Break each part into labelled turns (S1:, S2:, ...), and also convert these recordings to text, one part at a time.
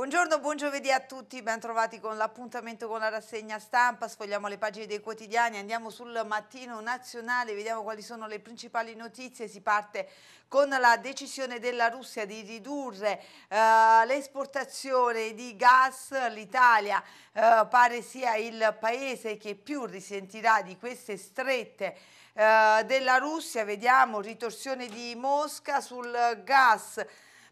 S1: Buongiorno, buon giovedì a tutti, ben trovati con l'appuntamento con la rassegna stampa, sfogliamo le pagine dei quotidiani, andiamo sul mattino nazionale, vediamo quali sono le principali notizie, si parte con la decisione della Russia di ridurre eh, l'esportazione di gas, l'Italia eh, pare sia il paese che più risentirà di queste strette eh, della Russia, vediamo ritorsione di Mosca sul gas,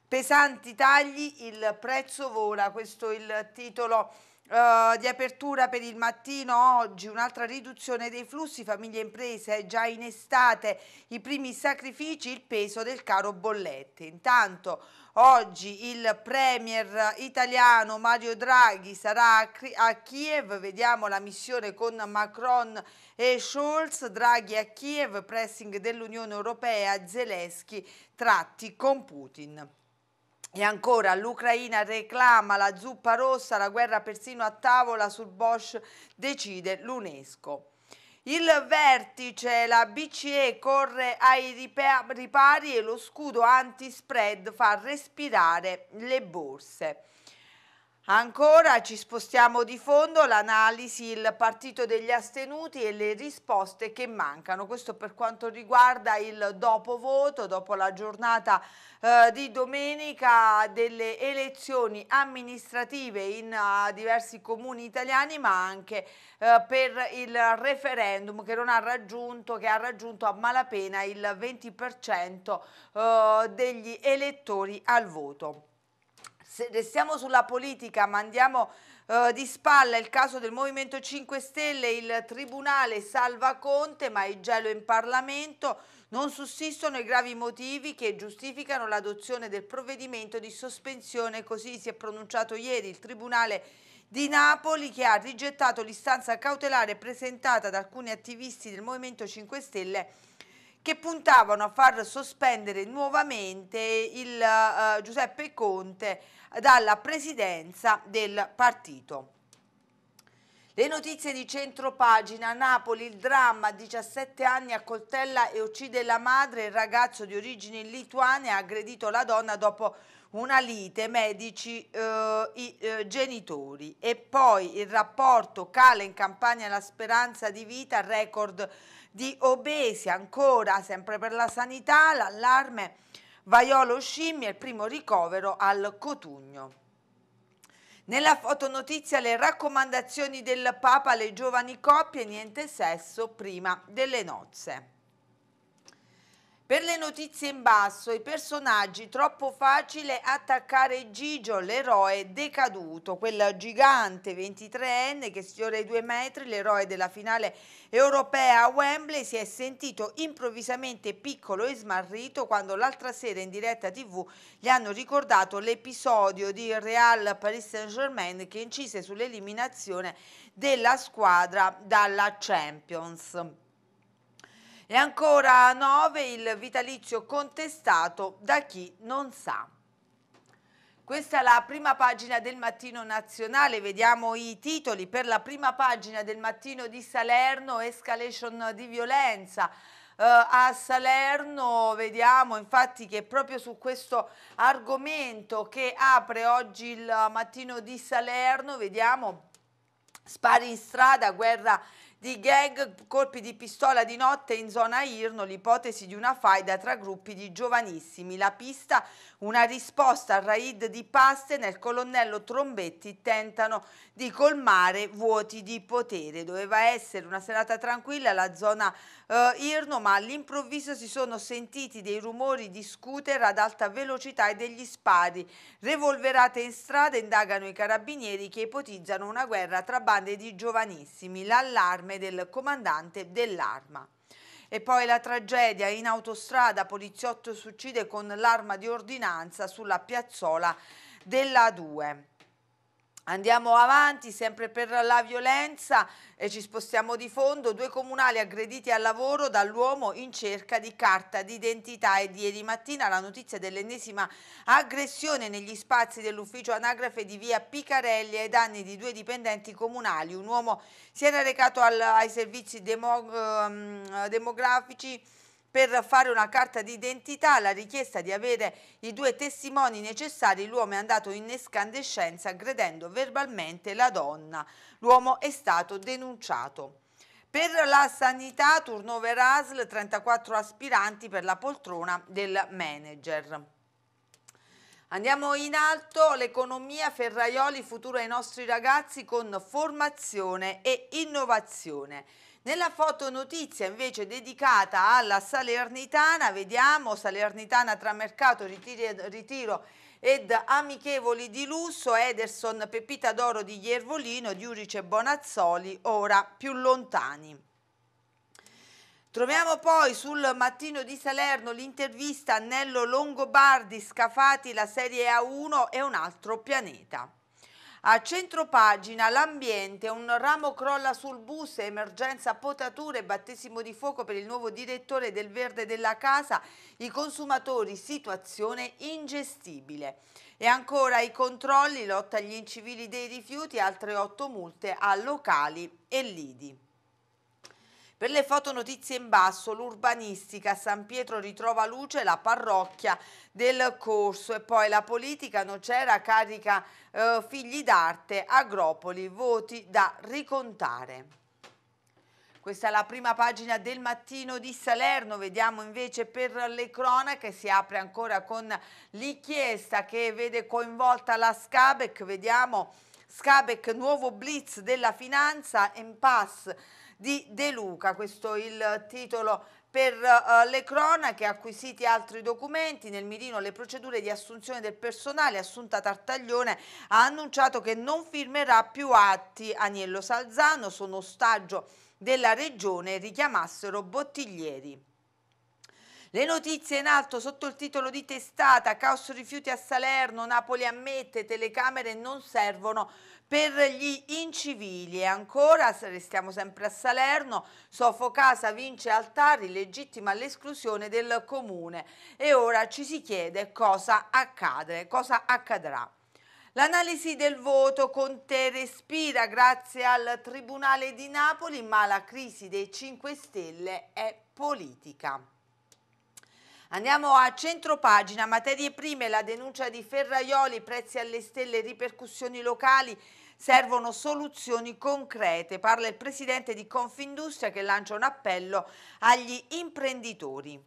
S1: pesanti tagli, il prezzo vola, questo è il titolo Uh, di apertura per il mattino oggi, un'altra riduzione dei flussi, famiglie e imprese già in estate, i primi sacrifici, il peso del caro bollette. Intanto oggi il premier italiano Mario Draghi sarà a Kiev, vediamo la missione con Macron e Scholz, Draghi a Kiev, pressing dell'Unione Europea, Zelensky tratti con Putin. E ancora l'Ucraina reclama la zuppa rossa, la guerra persino a tavola sul Bosch decide l'UNESCO. Il vertice, la BCE corre ai ripari e lo scudo anti-spread fa respirare le borse. Ancora ci spostiamo di fondo, l'analisi, il partito degli astenuti e le risposte che mancano. Questo per quanto riguarda il dopo voto, dopo la giornata eh, di domenica delle elezioni amministrative in uh, diversi comuni italiani, ma anche eh, per il referendum che, non ha, raggiunto, che ha raggiunto a malapena il 20% eh, degli elettori al voto se restiamo sulla politica, ma andiamo eh, di spalla il caso del Movimento 5 Stelle, il Tribunale salva Conte, ma il gelo in Parlamento, non sussistono i gravi motivi che giustificano l'adozione del provvedimento di sospensione, così si è pronunciato ieri il Tribunale di Napoli che ha rigettato l'istanza cautelare presentata da alcuni attivisti del Movimento 5 Stelle che puntavano a far sospendere nuovamente il eh, Giuseppe Conte dalla presidenza del partito. Le notizie di centropagina, Napoli, il dramma, 17 anni accoltella e uccide la madre, il ragazzo di origine lituana ha aggredito la donna dopo una lite, medici, eh, i eh, genitori. E poi il rapporto cala in campagna la speranza di vita, record di obesi ancora, sempre per la sanità, l'allarme Vaiolo Scimmia, il primo ricovero al Cotugno. Nella fotonotizia le raccomandazioni del Papa alle giovani coppie, niente sesso prima delle nozze. Per le notizie in basso, i personaggi, troppo facile attaccare Gigio, l'eroe decaduto, quel gigante 23enne che sfiora i due metri, l'eroe della finale europea a Wembley, si è sentito improvvisamente piccolo e smarrito quando l'altra sera in diretta tv gli hanno ricordato l'episodio di Real Paris Saint-Germain che incise sull'eliminazione della squadra dalla Champions. E ancora a 9 il vitalizio contestato da chi non sa. Questa è la prima pagina del mattino nazionale, vediamo i titoli. Per la prima pagina del mattino di Salerno, escalation di violenza. Uh, a Salerno vediamo infatti che proprio su questo argomento che apre oggi il mattino di Salerno, vediamo spari in strada, guerra di gag, colpi di pistola di notte in zona Irno, l'ipotesi di una faida tra gruppi di giovanissimi. La pista, una risposta al raid di Paste nel colonnello Trombetti tentano di colmare vuoti di potere. Doveva essere una serata tranquilla la zona eh, Irno, ma all'improvviso si sono sentiti dei rumori di scooter ad alta velocità e degli spari. Revolverate in strada indagano i carabinieri che ipotizzano una guerra tra bande di giovanissimi. L'allarme allarme del comandante dell'arma. E poi la tragedia in autostrada, poliziotto si uccide con l'arma di ordinanza sulla piazzola della 2. Andiamo avanti sempre per la violenza e ci spostiamo di fondo. Due comunali aggrediti al lavoro dall'uomo in cerca di carta d'identità ed ieri mattina la notizia dell'ennesima aggressione negli spazi dell'ufficio anagrafe di via Picarelli ai danni di due dipendenti comunali. Un uomo si era recato al, ai servizi demo, eh, demografici per fare una carta d'identità alla richiesta di avere i due testimoni necessari l'uomo è andato in escandescenza aggredendo verbalmente la donna. L'uomo è stato denunciato. Per la sanità turnover ASL 34 aspiranti per la poltrona del manager. Andiamo in alto, l'economia Ferraioli, futuro ai nostri ragazzi con formazione e innovazione. Nella fotonotizia invece dedicata alla Salernitana, vediamo Salernitana tra mercato, ritiro, ritiro ed amichevoli di lusso, Ederson, Pepita d'oro di Iervolino, Diurice e Bonazzoli, ora più lontani. Troviamo poi sul mattino di Salerno l'intervista a Nello Longobardi, Scafati, la Serie A1 e un altro pianeta. A centropagina l'ambiente, un ramo crolla sul bus, emergenza potature, battesimo di fuoco per il nuovo direttore del verde della casa, i consumatori, situazione ingestibile. E ancora i controlli, lotta agli incivili dei rifiuti, altre otto multe a locali e lidi. Per le fotonotizie in basso, l'urbanistica, San Pietro ritrova luce la parrocchia del corso e poi la politica, Nocera carica eh, figli d'arte, Agropoli, voti da ricontare. Questa è la prima pagina del mattino di Salerno, vediamo invece per le cronache, si apre ancora con l'inchiesta che vede coinvolta la Scabec, vediamo Scabec nuovo blitz della finanza, impasse di De Luca, questo è il titolo per uh, le cronache, acquisiti altri documenti, nel mirino le procedure di assunzione del personale, Assunta Tartaglione ha annunciato che non firmerà più atti Agnello Salzano, sono ostaggio della regione, richiamassero Bottiglieri. Le notizie in alto sotto il titolo di testata, caos rifiuti a Salerno, Napoli ammette, telecamere non servono per gli incivili, e ancora restiamo sempre a Salerno, Casa vince Altari, legittima l'esclusione del comune e ora ci si chiede cosa accade, cosa accadrà. L'analisi del voto con te respira grazie al Tribunale di Napoli, ma la crisi dei 5 Stelle è politica. Andiamo a centropagina, materie prime, la denuncia di Ferraioli, prezzi alle stelle, ripercussioni locali, servono soluzioni concrete. Parla il presidente di Confindustria che lancia un appello agli imprenditori.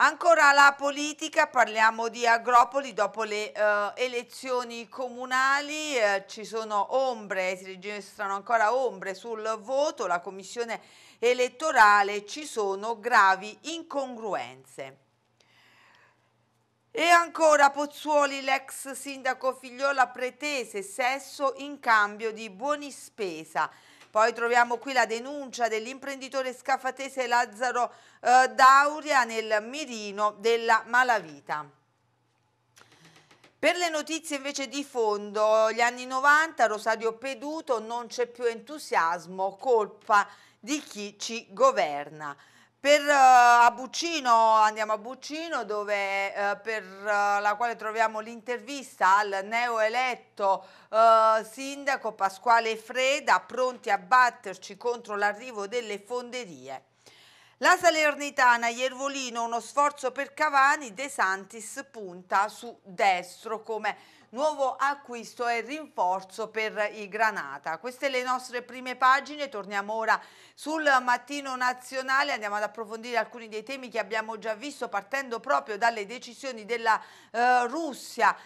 S1: Ancora la politica, parliamo di Agropoli dopo le eh, elezioni comunali, eh, ci sono ombre, si registrano ancora ombre sul voto, la commissione elettorale, ci sono gravi incongruenze. E ancora Pozzuoli, l'ex sindaco figliola pretese sesso in cambio di buoni spesa. Poi troviamo qui la denuncia dell'imprenditore scafatese Lazzaro eh, Dauria nel mirino della malavita. Per le notizie invece di fondo, gli anni 90, Rosario Peduto, non c'è più entusiasmo, colpa di chi ci governa. Per uh, a Buccino, andiamo a Buccino dove, uh, per uh, la quale troviamo l'intervista al neoeletto sindaco Pasquale Freda, pronti a batterci contro l'arrivo delle fonderie. La Salernitana, Iervolino, uno sforzo per Cavani, De Santis punta su destro come nuovo acquisto e rinforzo per i Granata. Queste le nostre prime pagine, torniamo ora sul mattino nazionale, andiamo ad approfondire alcuni dei temi che abbiamo già visto partendo proprio dalle decisioni della eh, Russia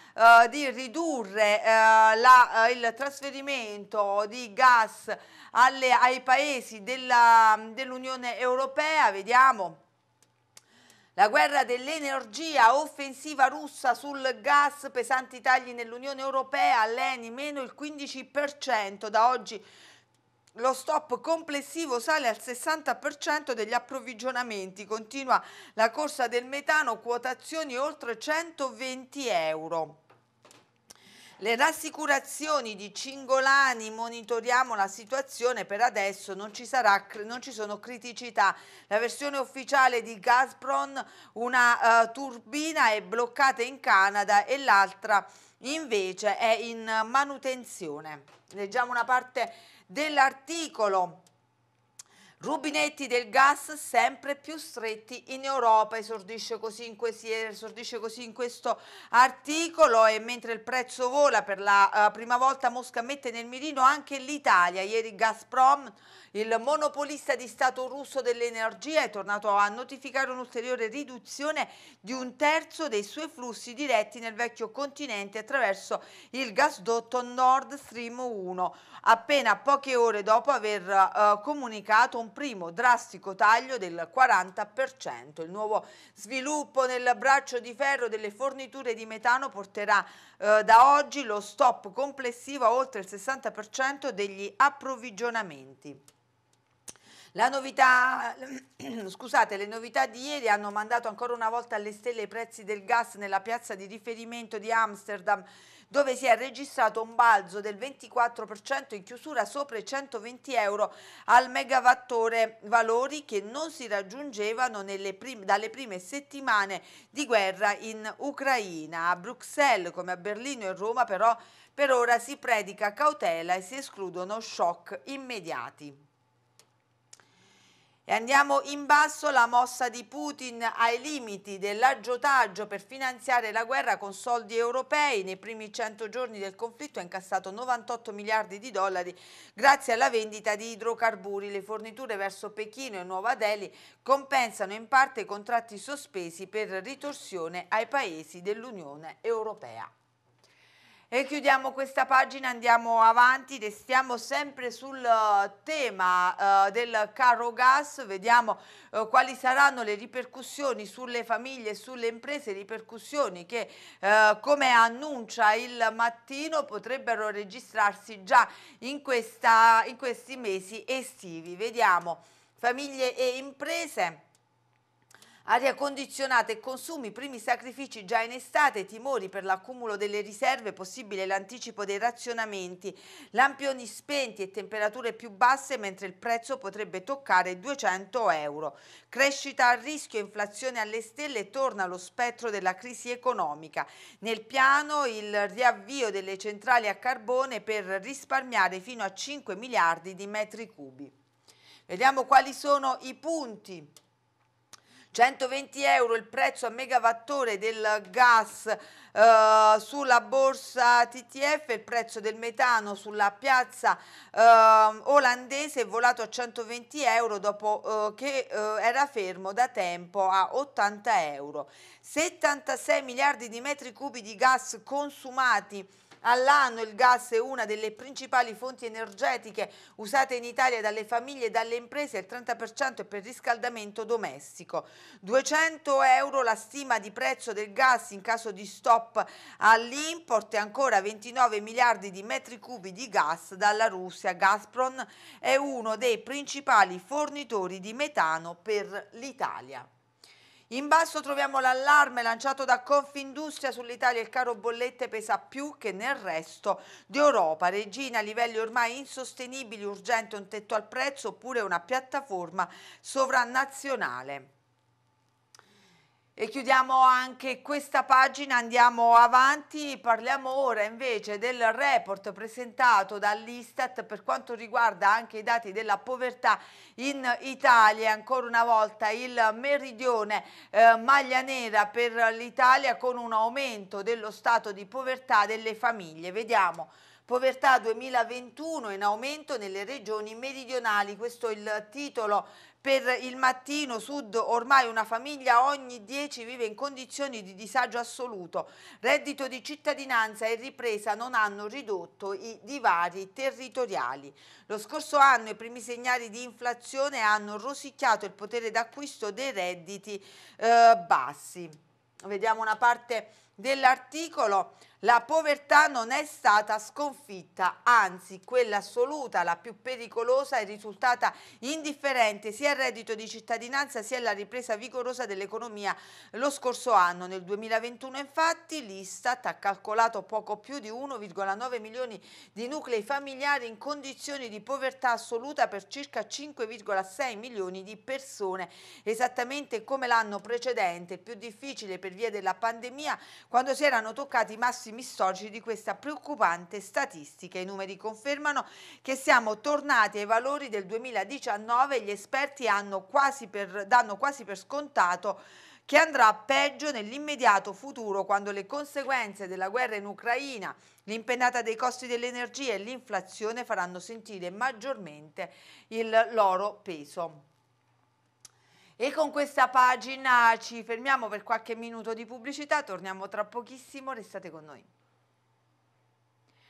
S1: eh, di ridurre eh, la, eh, il trasferimento di gas alle, ai paesi dell'Unione dell Europea, vediamo la guerra dell'energia, offensiva russa sul gas, pesanti tagli nell'Unione Europea, alleni meno il 15% da oggi. Lo stop complessivo sale al 60% degli approvvigionamenti, continua la corsa del metano, quotazioni oltre 120 euro. Le rassicurazioni di Cingolani, monitoriamo la situazione, per adesso non ci, sarà, non ci sono criticità. La versione ufficiale di Gazprom, una uh, turbina è bloccata in Canada e l'altra invece è in manutenzione. Leggiamo una parte dell'articolo Rubinetti del gas sempre più stretti in Europa, esordisce così, questi, esordisce così in, questo articolo e mentre il prezzo vola per la uh, prima volta Mosca mette nel mirino anche l'Italia. Ieri Gazprom, il monopolista di Stato russo dell'energia, è tornato a notificare un'ulteriore riduzione di un terzo dei suoi flussi diretti nel vecchio continente attraverso il gasdotto Nord Stream 1, appena poche ore dopo aver uh, comunicato un primo drastico taglio del 40%. Il nuovo sviluppo nel braccio di ferro delle forniture di metano porterà eh, da oggi lo stop complessivo a oltre il 60% degli approvvigionamenti. La novità, scusate, le novità di ieri hanno mandato ancora una volta alle stelle i prezzi del gas nella piazza di riferimento di Amsterdam dove si è registrato un balzo del 24% in chiusura sopra i 120 euro al megawattore, valori che non si raggiungevano prim dalle prime settimane di guerra in Ucraina. A Bruxelles, come a Berlino e Roma, però, per ora si predica cautela e si escludono shock immediati. E andiamo in basso la mossa di Putin ai limiti dell'aggiotaggio per finanziare la guerra con soldi europei. Nei primi 100 giorni del conflitto ha incassato 98 miliardi di dollari grazie alla vendita di idrocarburi. Le forniture verso Pechino e Nuova Delhi compensano in parte i contratti sospesi per ritorsione ai paesi dell'Unione Europea. E chiudiamo questa pagina, andiamo avanti, restiamo sempre sul eh, tema eh, del caro gas, vediamo eh, quali saranno le ripercussioni sulle famiglie e sulle imprese, ripercussioni che eh, come annuncia il mattino potrebbero registrarsi già in, questa, in questi mesi estivi. Vediamo famiglie e imprese. Aria condizionata e consumi, primi sacrifici già in estate, timori per l'accumulo delle riserve, possibile l'anticipo dei razionamenti, lampioni spenti e temperature più basse mentre il prezzo potrebbe toccare 200 euro. Crescita a rischio, inflazione alle stelle, torna lo spettro della crisi economica. Nel piano il riavvio delle centrali a carbone per risparmiare fino a 5 miliardi di metri cubi. Vediamo quali sono i punti 120 euro il prezzo a megawattore del gas eh, sulla borsa TTF, il prezzo del metano sulla piazza eh, olandese è volato a 120 euro dopo eh, che eh, era fermo da tempo a 80 euro. 76 miliardi di metri cubi di gas consumati all'anno. Il gas è una delle principali fonti energetiche usate in Italia dalle famiglie e dalle imprese, il 30% è per riscaldamento domestico. 200 euro la stima di prezzo del gas in caso di stop all'import e ancora 29 miliardi di metri cubi di gas dalla Russia. Gazprom è uno dei principali fornitori di metano per l'Italia. In basso troviamo l'allarme lanciato da Confindustria sull'Italia, il caro bollette pesa più che nel resto d'Europa, regina a livelli ormai insostenibili, urgente un tetto al prezzo oppure una piattaforma sovranazionale. E chiudiamo anche questa pagina, andiamo avanti, parliamo ora invece del report presentato dall'Istat per quanto riguarda anche i dati della povertà in Italia. Ancora una volta il meridione eh, maglia nera per l'Italia con un aumento dello stato di povertà delle famiglie. Vediamo. Povertà 2021 in aumento nelle regioni meridionali, questo è il titolo per il mattino sud ormai una famiglia ogni 10 vive in condizioni di disagio assoluto. Reddito di cittadinanza e ripresa non hanno ridotto i divari territoriali. Lo scorso anno i primi segnali di inflazione hanno rosicchiato il potere d'acquisto dei redditi eh, bassi. Vediamo una parte dell'articolo la povertà non è stata sconfitta, anzi quella assoluta, la più pericolosa, è risultata indifferente sia al reddito di cittadinanza sia alla ripresa vigorosa dell'economia lo scorso anno. Nel 2021 infatti l'Istat ha calcolato poco più di 1,9 milioni di nuclei familiari in condizioni di povertà assoluta per circa 5,6 milioni di persone, esattamente come l'anno precedente. più difficile per via della pandemia quando si erano toccati i massimi storici di questa preoccupante statistica. I numeri confermano che siamo tornati ai valori del 2019 e gli esperti quasi per, danno quasi per scontato che andrà peggio nell'immediato futuro quando le conseguenze della guerra in Ucraina, l'impennata dei costi dell'energia e l'inflazione faranno sentire maggiormente il loro peso. E con questa pagina ci fermiamo per qualche minuto di pubblicità, torniamo tra pochissimo, restate con noi.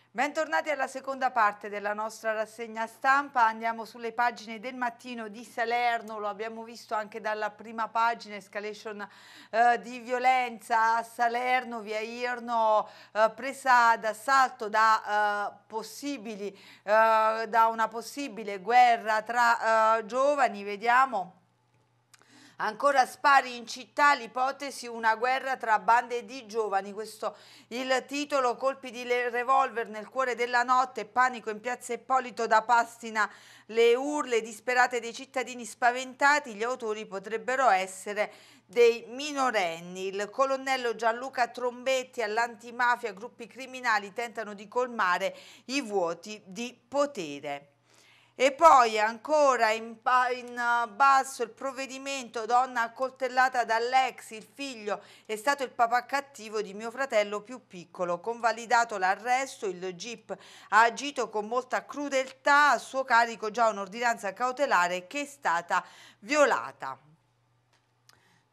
S1: Bentornati alla seconda parte della nostra rassegna stampa, andiamo sulle pagine del mattino di Salerno, lo abbiamo visto anche dalla prima pagina, escalation eh, di violenza a Salerno, via Irno, eh, presa d'assalto da, eh, eh da, una possibile guerra tra eh, giovani, vediamo Ancora spari in città l'ipotesi una guerra tra bande di giovani, questo il titolo, colpi di revolver nel cuore della notte, panico in piazza Eppolito da Pastina, le urle disperate dei cittadini spaventati, gli autori potrebbero essere dei minorenni. Il colonnello Gianluca Trombetti all'antimafia, gruppi criminali tentano di colmare i vuoti di potere. E poi ancora in, in, eh, basso il provvedimento donna accoltellata dall'ex, il figlio è stato il papà cattivo di mio fratello più piccolo, convalidato l'arresto, il GIP ha agito con molta crudeltà, a suo carico già un'ordinanza cautelare che è stata violata.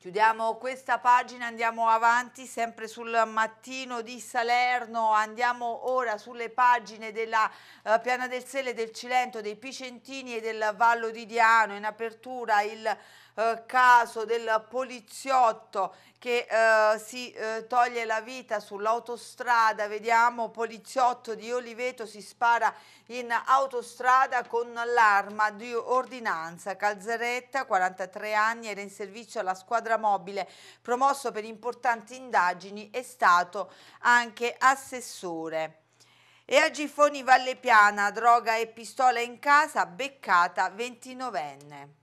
S1: Chiudiamo questa pagina, andiamo avanti sempre sul mattino di Salerno, andiamo ora sulle pagine della uh, Piana del Sele, del Cilento, dei Picentini e del Vallo di Diano. In apertura il eh, caso del poliziotto che eh, si eh, toglie la vita sull'autostrada, vediamo poliziotto di Oliveto si spara in autostrada con l'arma di ordinanza. Calzeretta, 43 anni, era in servizio alla squadra mobile, promosso per importanti indagini, è stato anche assessore. E a Gifoni Valle Piana, droga e pistola in casa, beccata 29enne.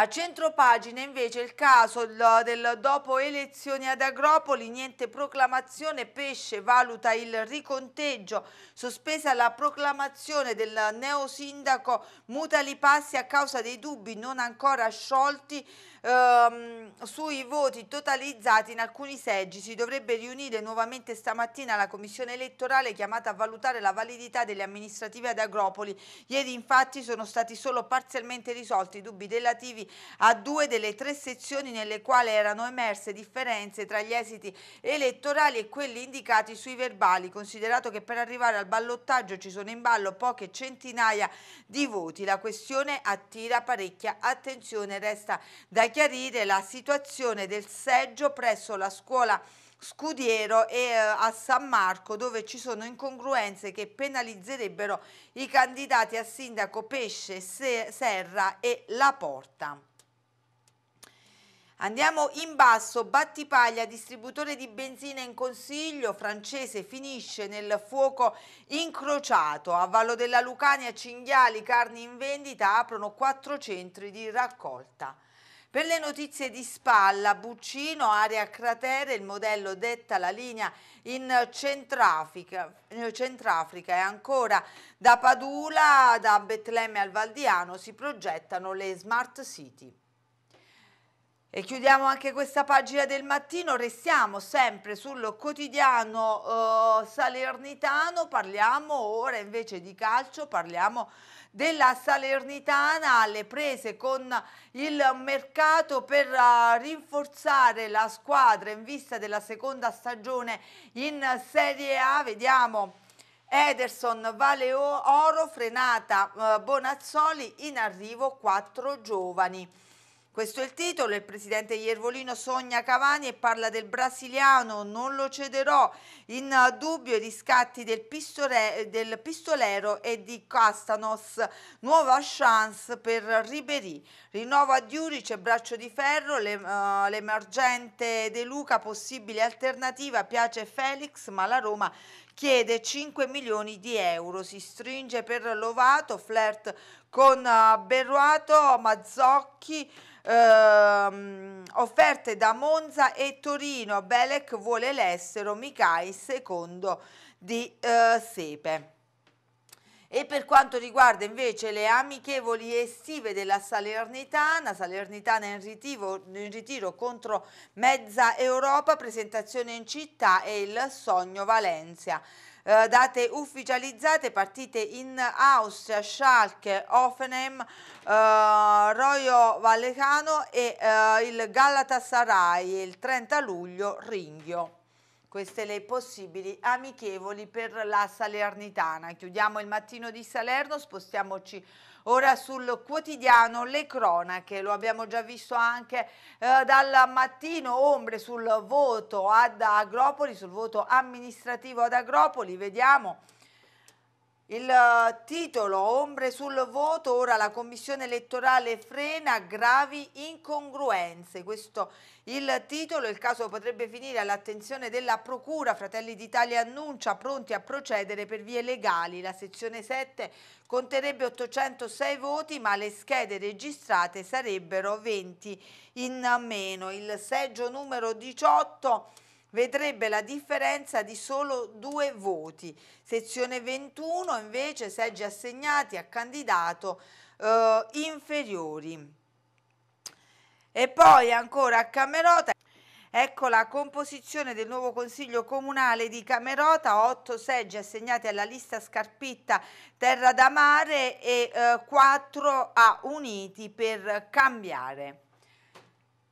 S1: A centropagina invece il caso del dopo elezioni ad Agropoli, niente proclamazione, Pesce valuta il riconteggio, sospesa la proclamazione del neosindaco Mutali Passi a causa dei dubbi non ancora sciolti ehm, sui voti totalizzati in alcuni seggi. Si dovrebbe riunire nuovamente stamattina la commissione elettorale chiamata a valutare la validità delle amministrative ad Agropoli. Ieri infatti sono stati solo parzialmente risolti i dubbi relativi a due delle tre sezioni nelle quali erano emerse differenze tra gli esiti elettorali e quelli indicati sui verbali, considerato che per arrivare al ballottaggio ci sono in ballo poche centinaia di voti. La questione attira parecchia attenzione, resta da chiarire la situazione del seggio presso la scuola Scudiero e eh, a San Marco dove ci sono incongruenze che penalizzerebbero i candidati a sindaco Pesce, Serra e La Porta. Andiamo in basso, Battipaglia, distributore di benzina in consiglio, francese finisce nel fuoco incrociato. A Vallo della Lucania, cinghiali, carni in vendita, aprono quattro centri di raccolta. Per le notizie di spalla, Buccino, area cratere, il modello detta la linea in Centrafrica, Centrafrica e ancora da Padula, da Betlemme al Valdiano si progettano le smart city. E chiudiamo anche questa pagina del mattino, restiamo sempre sul quotidiano eh, salernitano, parliamo ora invece di calcio, parliamo di della Salernitana alle prese con il mercato per ah, rinforzare la squadra in vista della seconda stagione in Serie A. Vediamo. Ederson, Vale Oro, Frenata, eh, Bonazzoli, in arrivo quattro giovani. Questo è il titolo, il presidente Iervolino sogna Cavani e parla del brasiliano, non lo cederò, in dubbio i riscatti del, pistole, del pistolero e di Castanos, nuova chance per Ribery. rinnova a Diuric braccio di ferro, eh, l'emergente De Luca, possibile alternativa, piace Felix, ma la Roma chiede 5 milioni di euro, si stringe per Lovato, flirt con eh, Berruato, Mazzocchi, ehm, offerte da Monza e Torino, Belek vuole l'estero, Micai secondo di eh, Sepe. E per quanto riguarda invece le amichevoli estive della Salernitana, Salernitana in ritiro, in ritiro, contro mezza Europa, presentazione in città e il sogno Valencia. Eh, date ufficializzate, partite in Austria, Schalke, Offenheim, eh, Royo Vallecano e eh, il Galatasaray il 30 luglio Ringhio. Queste le possibili amichevoli per la Salernitana. Chiudiamo il mattino di Salerno, spostiamoci Ora sul quotidiano le cronache, lo abbiamo già visto anche eh, dal mattino, ombre sul voto ad Agropoli, sul voto amministrativo ad Agropoli, vediamo il eh, titolo Ombre sul voto, ora la commissione elettorale frena gravi incongruenze. Questo il titolo, il caso potrebbe finire all'attenzione della Procura. Fratelli d'Italia annuncia pronti a procedere per vie legali. La sezione 7 conterebbe 806 voti, ma le schede registrate sarebbero 20 in meno. Il seggio numero 18 vedrebbe la differenza di solo due voti. Sezione 21 invece seggi assegnati a candidato eh, inferiori. E poi ancora a Camerota, ecco la composizione del nuovo Consiglio Comunale di Camerota, 8 seggi assegnati alla lista scarpitta Terra da Mare e eh, 4 a Uniti per cambiare.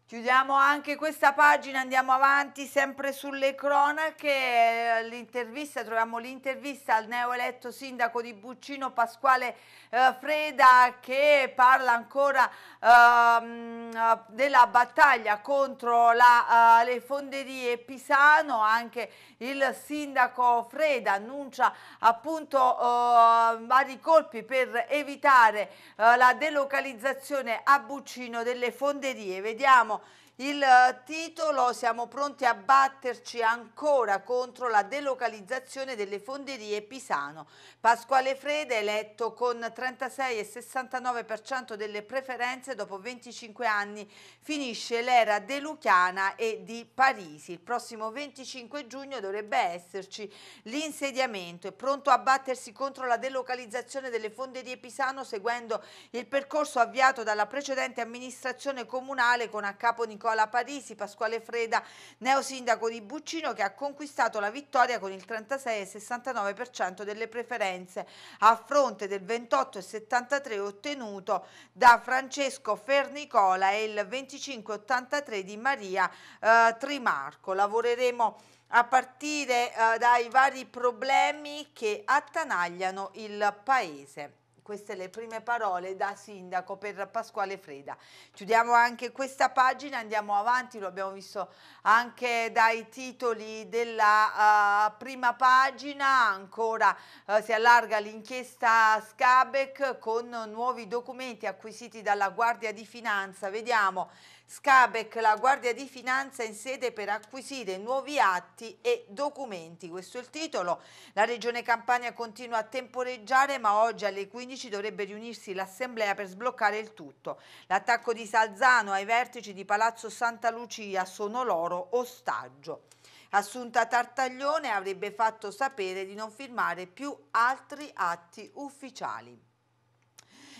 S1: Chiudiamo anche questa pagina, andiamo avanti sempre sulle cronache, l'intervista, troviamo l'intervista al neoeletto sindaco di Buccino Pasquale eh, Freda che parla ancora eh, della battaglia contro la, eh, le fonderie Pisano, anche il sindaco Freda annuncia appunto eh, vari colpi per evitare eh, la delocalizzazione a Buccino delle fonderie. Vediamo il eh, titolo Siamo pronti a batterci ancora contro la delocalizzazione delle fonderie Pisano. Pasquale Frede eletto con 36,69% delle preferenze dopo 25 anni finisce l'era De Luciana e di Parisi. Il prossimo 25 giugno dovrebbe esserci l'insediamento. È pronto a battersi contro la delocalizzazione delle fonderie Pisano seguendo il percorso avviato dalla precedente amministrazione comunale con a capo Nicola Nicola Parisi, Pasquale Freda, neosindaco di Buccino, che ha conquistato la vittoria con il 36,69% delle preferenze, a fronte del 28,73% ottenuto da Francesco Fernicola e il 25,83% di Maria eh, Trimarco. Lavoreremo a partire eh, dai vari problemi che attanagliano il Paese. Queste le prime parole da sindaco per Pasquale Freda. Chiudiamo anche questa pagina, andiamo avanti, lo abbiamo visto anche dai titoli della uh, prima pagina, ancora uh, si allarga l'inchiesta Scabec con nuovi documenti acquisiti dalla Guardia di Finanza. Vediamo Scabec, la Guardia di Finanza in sede per acquisire nuovi atti e documenti. Questo è il titolo. La Regione Campania continua a temporeggiare, ma oggi alle 15 dovrebbe riunirsi l'Assemblea per sbloccare il tutto. L'attacco di Salzano ai vertici di Palazzo Santa Lucia sono loro ostaggio. Assunta Tartaglione avrebbe fatto sapere di non firmare più altri atti ufficiali.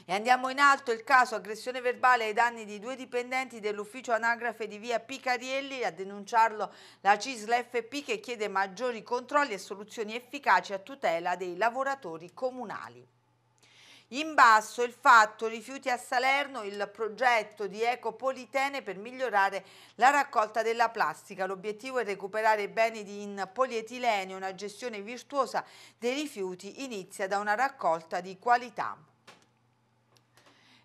S1: E andiamo in alto il caso aggressione verbale ai danni di due dipendenti dell'ufficio anagrafe di via Picarielli, a denunciarlo la CISL FP che chiede maggiori controlli e soluzioni efficaci a tutela dei lavoratori comunali. In basso il fatto rifiuti a Salerno il progetto di ecopolitene per migliorare la raccolta della plastica. L'obiettivo è recuperare i beni in polietilene, una gestione virtuosa dei rifiuti inizia da una raccolta di qualità.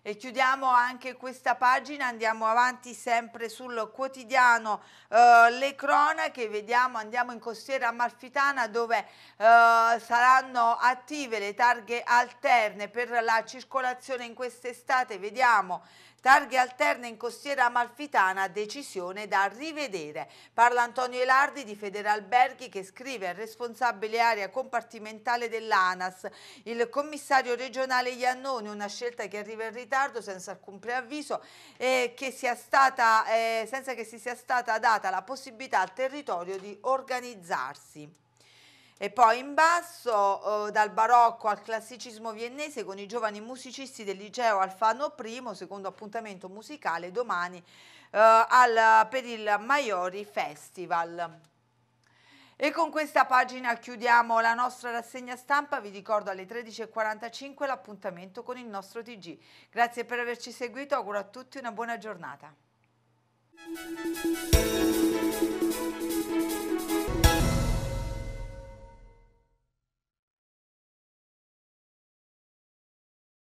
S1: E chiudiamo anche questa pagina, andiamo avanti sempre sul quotidiano eh, Le Cronache, vediamo, andiamo in costiera amalfitana dove eh, saranno attive le targhe alterne per la circolazione in quest'estate, vediamo Targhe alterne in costiera amalfitana, decisione da rivedere. Parla Antonio Elardi di Federalberghi che scrive al responsabile area compartimentale dell'ANAS. Il commissario regionale Iannone, una scelta che arriva in ritardo senza alcun preavviso e che sia stata, eh, senza che si sia stata data la possibilità al territorio di organizzarsi. E poi in basso eh, dal barocco al classicismo viennese con i giovani musicisti del liceo Alfano I, secondo appuntamento musicale domani eh, al, per il Maiori Festival. E con questa pagina chiudiamo la nostra rassegna stampa, vi ricordo alle 13.45 l'appuntamento con il nostro TG. Grazie per averci seguito, auguro a tutti una buona giornata.